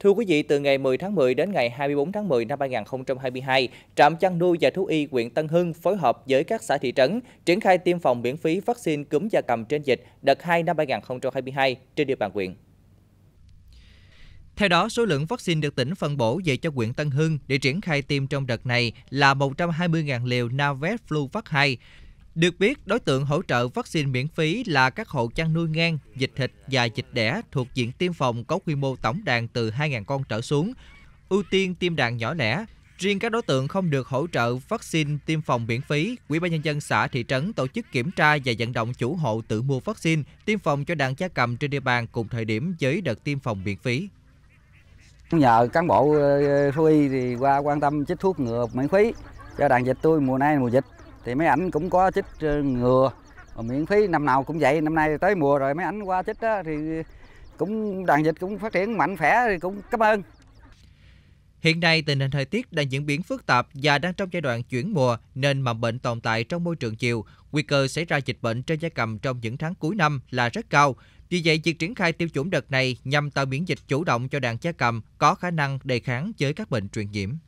Thưa quý vị, từ ngày 10 tháng 10 đến ngày 24 tháng 10 năm 2022, Trạm chăn nuôi và thú y huyện Tân Hưng phối hợp với các xã thị trấn triển khai tiêm phòng miễn phí vaccine cúm gia cầm trên dịch đợt 2 năm 2022 trên địa bàn huyện. Theo đó, số lượng vaccine được tỉnh phân bổ về cho huyện Tân Hưng để triển khai tiêm trong đợt này là 120.000 liều Navefluvac 2. Được biết, đối tượng hỗ trợ vaccine miễn phí là các hộ chăn nuôi ngang, dịch thịt và dịch đẻ thuộc diện tiêm phòng có quy mô tổng đàn từ 2.000 con trở xuống, ưu tiên tiêm đàn nhỏ lẻ. Riêng các đối tượng không được hỗ trợ vaccine tiêm phòng miễn phí, Ủy ban nhân dân xã thị trấn tổ chức kiểm tra và vận động chủ hộ tự mua vaccine tiêm phòng cho đàn gia cầm trên địa bàn cùng thời điểm với đợt tiêm phòng miễn phí. Nhờ cán bộ ờ, thú y thì qua quan tâm chích thuốc ngừa miễn phí cho đàn dịch tôi mùa nay mùa dịch thì mấy ảnh cũng có chích ờ, ngừa miễn phí năm nào cũng vậy năm nay tới mùa rồi mấy ảnh qua chích đó, thì cũng đàn dịch cũng phát triển mạnh khỏe thì cũng cảm ơn Hiện nay tình hình thời tiết đang diễn biến phức tạp và đang trong giai đoạn chuyển mùa nên mầm bệnh tồn tại trong môi trường chiều, nguy cơ xảy ra dịch bệnh trên gia cầm trong những tháng cuối năm là rất cao. Vì vậy, việc triển khai tiêu chủng đợt này nhằm tạo miễn dịch chủ động cho đàn gia cầm có khả năng đề kháng với các bệnh truyền nhiễm.